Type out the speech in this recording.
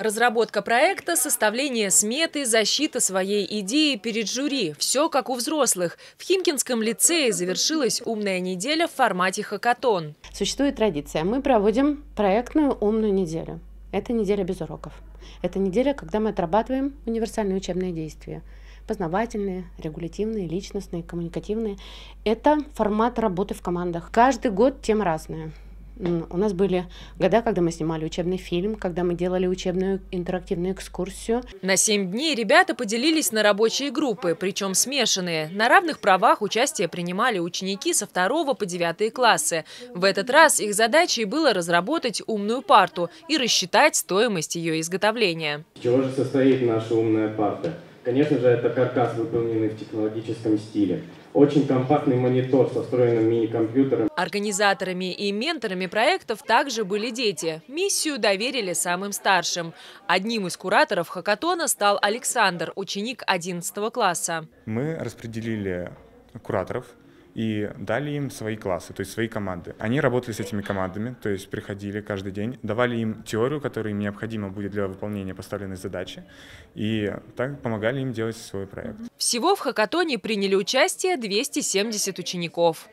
Разработка проекта, составление сметы, защита своей идеи перед жюри – все как у взрослых. В Химкинском лицее завершилась «Умная неделя» в формате хакатон. Существует традиция. Мы проводим проектную «Умную неделю». Это неделя без уроков. Это неделя, когда мы отрабатываем универсальные учебные действия. Познавательные, регулятивные, личностные, коммуникативные. Это формат работы в командах. Каждый год тема разная. У нас были года, когда мы снимали учебный фильм, когда мы делали учебную интерактивную экскурсию. На 7 дней ребята поделились на рабочие группы, причем смешанные. На равных правах участие принимали ученики со 2 по 9 классы. В этот раз их задачей было разработать умную парту и рассчитать стоимость ее изготовления. Из чего же состоит наша умная парта? Конечно же, это каркас, выполненный в технологическом стиле. Очень компактный монитор со встроенным мини-компьютером. Организаторами и менторами проектов также были дети. Миссию доверили самым старшим. Одним из кураторов хакатона стал Александр, ученик 11 класса. Мы распределили кураторов – и дали им свои классы, то есть свои команды. Они работали с этими командами, то есть приходили каждый день, давали им теорию, которая им необходима будет для выполнения поставленной задачи, и так помогали им делать свой проект. Всего в хакатоне приняли участие 270 учеников.